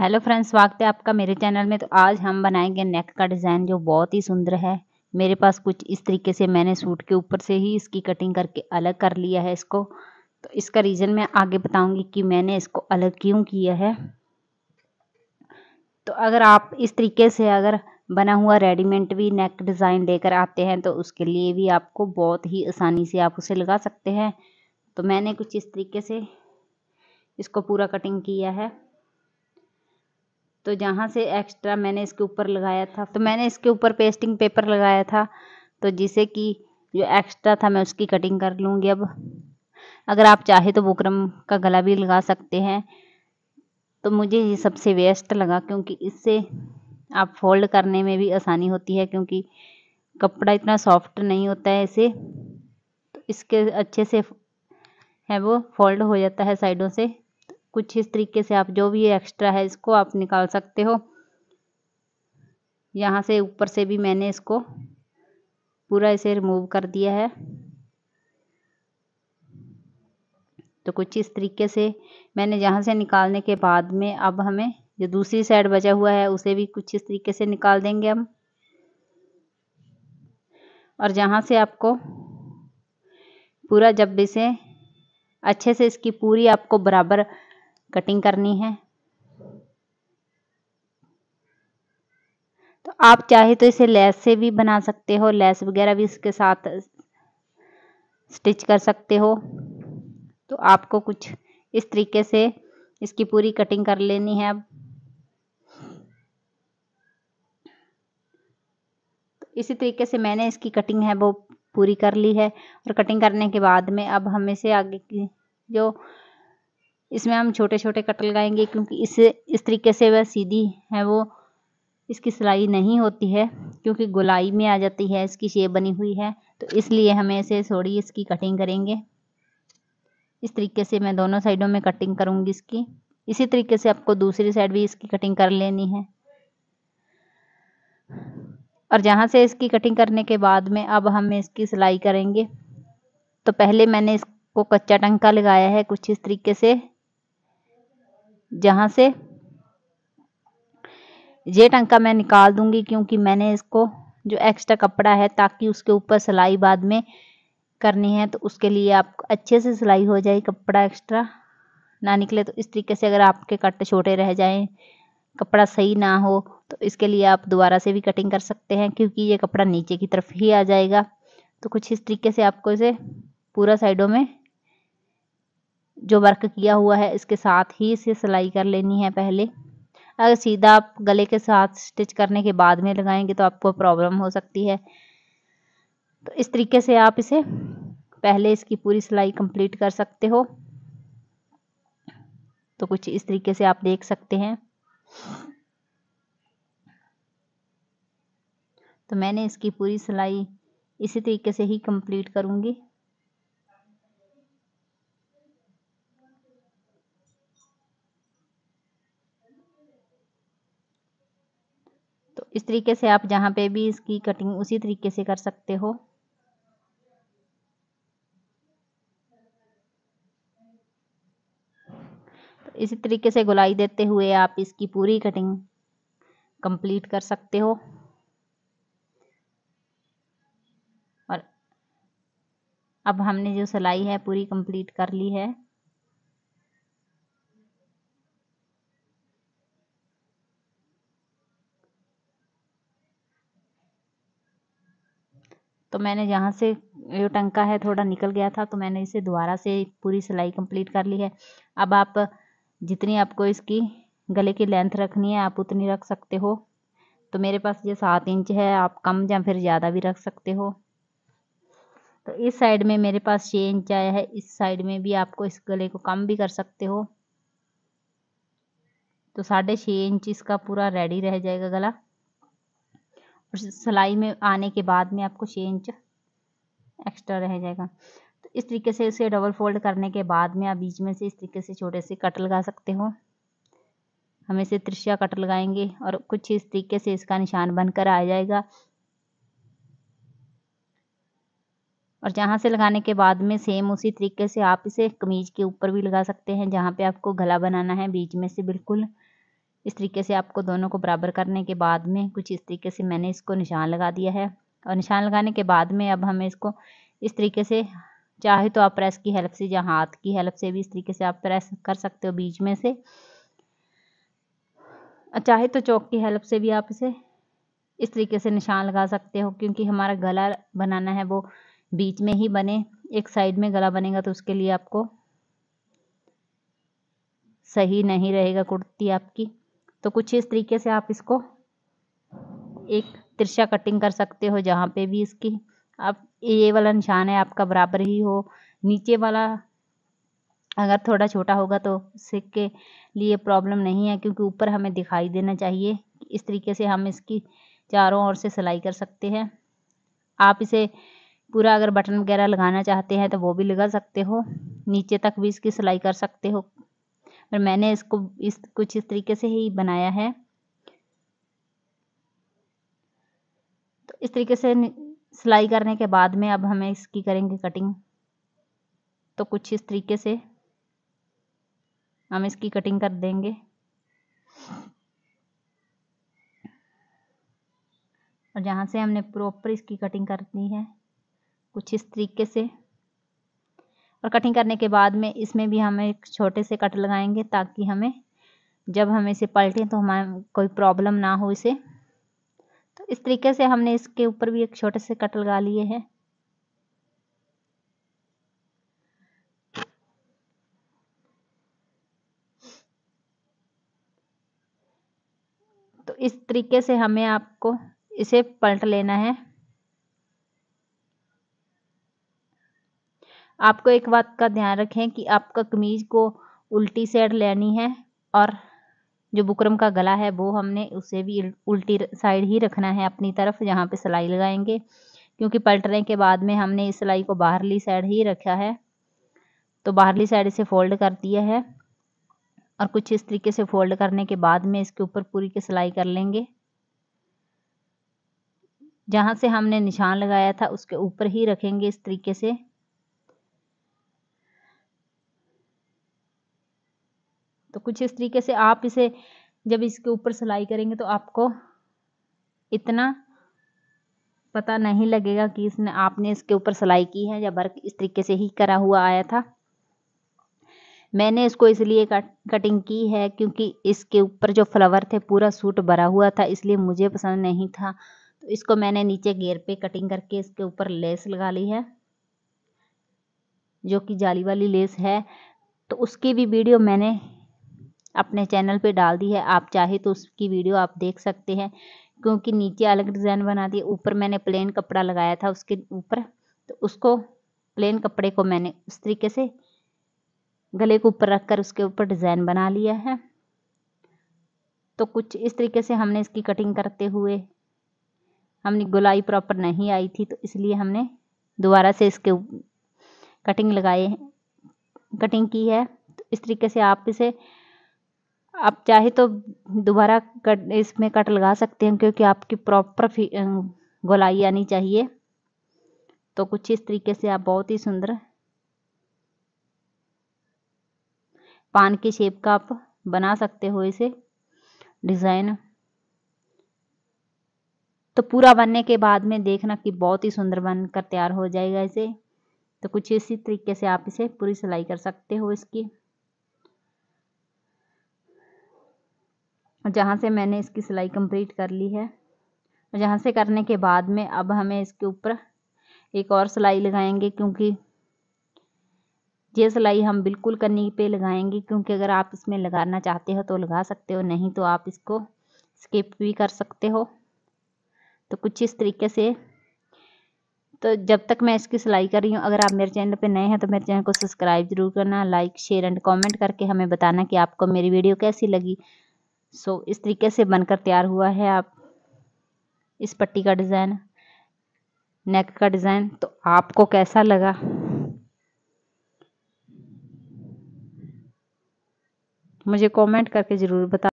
hello friends स्वागत है आपका मेरे चैनल में तो आज हम बनाएंगे नेक का डिज़ाइन जो बहुत ही सुंदर है मेरे पास कुछ इस तरीके से मैंने सूट के ऊपर से ही इसकी कटिंग करके अलग कर लिया है इसको तो इसका रीज़न मैं आगे बताऊंगी कि मैंने इसको अलग क्यों किया है तो अगर आप इस तरीके से अगर बना हुआ रेडीमेड भी नेक डिज़ाइन लेकर आते हैं तो उसके लिए भी आपको बहुत ही आसानी से आप उसे लगा सकते हैं तो मैंने कुछ इस तरीके से इसको पूरा कटिंग किया है तो जहाँ से एक्स्ट्रा मैंने इसके ऊपर लगाया था तो मैंने इसके ऊपर पेस्टिंग पेपर लगाया था तो जिसे कि जो एक्स्ट्रा था मैं उसकी कटिंग कर लूँगी अब अगर आप चाहे तो बुकरम का गला भी लगा सकते हैं तो मुझे ये सबसे वेस्ट लगा क्योंकि इससे आप फोल्ड करने में भी आसानी होती है क्योंकि कपड़ा इतना सॉफ्ट नहीं होता है इसे तो इसके अच्छे से है वो फोल्ड हो जाता है साइडों से कुछ इस तरीके से आप जो भी एक्स्ट्रा है इसको आप निकाल सकते हो यहाँ से ऊपर से भी मैंने इसको पूरा इसे रिमूव कर दिया है तो कुछ इस तरीके से मैंने यहाँ से निकालने के बाद में अब हमें जो दूसरी साइड बचा हुआ है उसे भी कुछ इस तरीके से निकाल देंगे हम और जहाँ से आपको पूरा जब इसे अच्छे से इसकी पूरी आपको बराबर कटिंग करनी है तो आप चाहे तो इसे लेस से भी बना सकते हो लेस वगैरह भी इसके साथ स्टिच कर सकते हो तो आपको कुछ इस तरीके से इसकी पूरी कटिंग कर लेनी है अब तो इसी तरीके से मैंने इसकी कटिंग है वो पूरी कर ली है और कटिंग करने के बाद में अब हम इसे आगे की जो इसमें हम छोटे छोटे कट लगाएंगे क्योंकि इस इस तरीके से वह सीधी है वो इसकी सिलाई नहीं होती है क्योंकि गोलाई में आ जाती है इसकी शेप बनी हुई है तो इसलिए हमें इसे थोड़ी इसकी कटिंग करेंगे इस तरीके से मैं दोनों साइडों में कटिंग करूँगी इसकी इसी तरीके से आपको दूसरी साइड भी इसकी कटिंग कर लेनी है और जहाँ से इसकी कटिंग करने के बाद में अब हम इसकी सिलाई करेंगे तो पहले मैंने इसको कच्चा टंका लगाया है कुछ इस तरीके से जहाँ से ये टंका मैं निकाल दूंगी क्योंकि मैंने इसको जो एक्स्ट्रा कपड़ा है ताकि उसके ऊपर सिलाई बाद में करनी है तो उसके लिए आपको अच्छे से सिलाई हो जाए कपड़ा एक्स्ट्रा ना निकले तो इस तरीके से अगर आपके कट छोटे रह जाएं कपड़ा सही ना हो तो इसके लिए आप दोबारा से भी कटिंग कर सकते हैं क्योंकि ये कपड़ा नीचे की तरफ ही आ जाएगा तो कुछ इस तरीके से आपको इसे पूरा साइडों में जो वर्क किया हुआ है इसके साथ ही इसे सिलाई कर लेनी है पहले अगर सीधा आप गले के साथ स्टिच करने के बाद में लगाएंगे तो आपको प्रॉब्लम हो सकती है तो इस तरीके से आप इसे पहले इसकी पूरी सिलाई कंप्लीट कर सकते हो तो कुछ इस तरीके से आप देख सकते हैं तो मैंने इसकी पूरी सिलाई इसी तरीके से ही कंप्लीट करूँगी इस तरीके से आप जहाँ पे भी इसकी कटिंग उसी तरीके से कर सकते हो तो इसी तरीके से गुलाई देते हुए आप इसकी पूरी कटिंग कंप्लीट कर सकते हो और अब हमने जो सिलाई है पूरी कंप्लीट कर ली है तो मैंने जहाँ से ये टंका है थोड़ा निकल गया था तो मैंने इसे दोबारा से पूरी सिलाई कंप्लीट कर ली है अब आप जितनी आपको इसकी गले की लेंथ रखनी है आप उतनी रख सकते हो तो मेरे पास ये सात इंच है आप कम या फिर ज़्यादा भी रख सकते हो तो इस साइड में मेरे पास छः इंच आया है इस साइड में भी आपको इस गले को कम भी कर सकते हो तो साढ़े छः इंच इसका पूरा रेडी रह जाएगा गला और सिलाई में आने के बाद में आपको छः इंच एक्स्ट्रा रह जाएगा तो इस तरीके से इसे डबल फोल्ड करने के बाद में आप बीच में से इस तरीके से छोटे से कट लगा सकते हो हम इसे त्रिशिया कट लगाएंगे और कुछ इस तरीके से इसका निशान बनकर आ जाएगा और जहाँ से लगाने के बाद में सेम उसी तरीके से आप इसे कमीज के ऊपर भी लगा सकते हैं जहाँ पे आपको गला बनाना है बीच में से बिल्कुल इस तरीके से आपको दोनों को बराबर करने के बाद में कुछ इस तरीके से मैंने इसको निशान लगा दिया है और निशान लगाने के बाद में अब हमें इसको इस तरीके से चाहे तो आप प्रेस की हेल्प से या हाथ की हेल्प से भी इस तरीके से आप प्रेस कर सकते हो बीच में से चाहे तो चौक की हेल्प से भी आप इसे इस तरीके से निशान लगा सकते हो क्योंकि हमारा गला बनाना है वो बीच में ही बने एक साइड में गला बनेगा तो उसके लिए आपको सही नहीं रहेगा कुर्ती आपकी तो कुछ इस तरीके से आप इसको एक तिरछा कटिंग कर सकते हो जहाँ पे भी इसकी आप ये वाला निशान है आपका बराबर ही हो नीचे वाला अगर थोड़ा छोटा होगा तो सिक के लिए प्रॉब्लम नहीं है क्योंकि ऊपर हमें दिखाई देना चाहिए इस तरीके से हम इसकी चारों ओर से सिलाई कर सकते हैं आप इसे पूरा अगर बटन वगैरह लगाना चाहते हैं तो वो भी लगा सकते हो नीचे तक भी इसकी सिलाई कर सकते हो और मैंने इसको इस कुछ इस तरीके से ही बनाया है तो इस तरीके से सिलाई करने के बाद में अब हमें इसकी करेंगे कटिंग तो कुछ इस तरीके से हम इसकी कटिंग कर देंगे और जहाँ से हमने प्रॉपर इसकी कटिंग करनी है कुछ इस तरीके से और कटिंग करने के बाद में इसमें भी हम एक छोटे से कट लगाएंगे ताकि हमें जब हम इसे पलटें तो हमारे कोई प्रॉब्लम ना हो इसे तो इस तरीके से हमने इसके ऊपर भी एक छोटे से कट लगा लिए हैं तो इस तरीके से हमें आपको इसे पलट लेना है आपको एक बात का ध्यान रखें कि आपका कमीज को उल्टी साइड लेनी है और जो बुकरम का गला है वो हमने उसे भी उल्टी साइड ही रखना है अपनी तरफ जहाँ पे सिलाई लगाएंगे क्योंकि पलटने के बाद में हमने इस सिलाई को बाहरली साइड ही रखा है तो बाहरली साइड इसे फोल्ड कर दिया है और कुछ इस तरीके से फोल्ड करने के बाद में इसके ऊपर पूरी की सिलाई कर लेंगे जहाँ से हमने निशान लगाया था उसके ऊपर ही रखेंगे इस तरीके से कुछ इस तरीके से आप इसे जब इसके ऊपर सिलाई करेंगे तो आपको इतना पता नहीं लगेगा कि इसने आपने इसके ऊपर सिलाई की है या वर्क इस तरीके से ही करा हुआ आया था मैंने इसको इसलिए कट कटिंग की है क्योंकि इसके ऊपर जो फ्लावर थे पूरा सूट भरा हुआ था इसलिए मुझे पसंद नहीं था तो इसको मैंने नीचे गेयर पे कटिंग करके इसके ऊपर लेस लगा ली है जो कि जाली वाली लेस है तो उसकी भी वीडियो मैंने अपने चैनल पे डाल दी है आप चाहे तो उसकी वीडियो आप देख सकते हैं क्योंकि नीचे अलग डिज़ाइन बना दी ऊपर मैंने प्लेन कपड़ा लगाया था उसके ऊपर तो उसको प्लेन कपड़े को मैंने उस तरीके से गले के ऊपर रख कर उसके ऊपर डिज़ाइन बना लिया है तो कुछ इस तरीके से हमने इसकी कटिंग करते हुए हमने गुलाई प्रॉपर नहीं आई थी तो इसलिए हमने दोबारा से इसके कटिंग लगाए कटिंग की है तो इस तरीके से आप इसे आप चाहे तो दोबारा कट इसमें कट लगा सकते हैं क्योंकि आपकी प्रॉपर गोलाई आनी चाहिए तो कुछ इस तरीके से आप बहुत ही सुंदर पान की शेप का आप बना सकते हो इसे डिज़ाइन तो पूरा बनने के बाद में देखना कि बहुत ही सुंदर बनकर तैयार हो जाएगा इसे तो कुछ इसी तरीके से आप इसे पूरी सिलाई कर सकते हो इसकी जहाँ से मैंने इसकी सिलाई कंप्लीट कर ली है जहाँ से करने के बाद में अब हमें इसके ऊपर एक और सिलाई लगाएंगे क्योंकि ये सिलाई हम बिल्कुल कन्नी पे लगाएंगे क्योंकि अगर आप इसमें लगाना चाहते हो तो लगा सकते हो नहीं तो आप इसको स्किप भी कर सकते हो तो कुछ इस तरीके से तो जब तक मैं इसकी सिलाई कर रही हूँ अगर आप मेरे चैनल पे नए हैं तो मेरे चैनल को सब्सक्राइब जरूर करना लाइक शेयर एंड कमेंट करके हमें बताना कि आपको मेरी वीडियो कैसी लगी सो so, इस तरीके से बनकर तैयार हुआ है आप इस पट्टी का डिज़ाइन नेक का डिज़ाइन तो आपको कैसा लगा मुझे कमेंट करके ज़रूर बता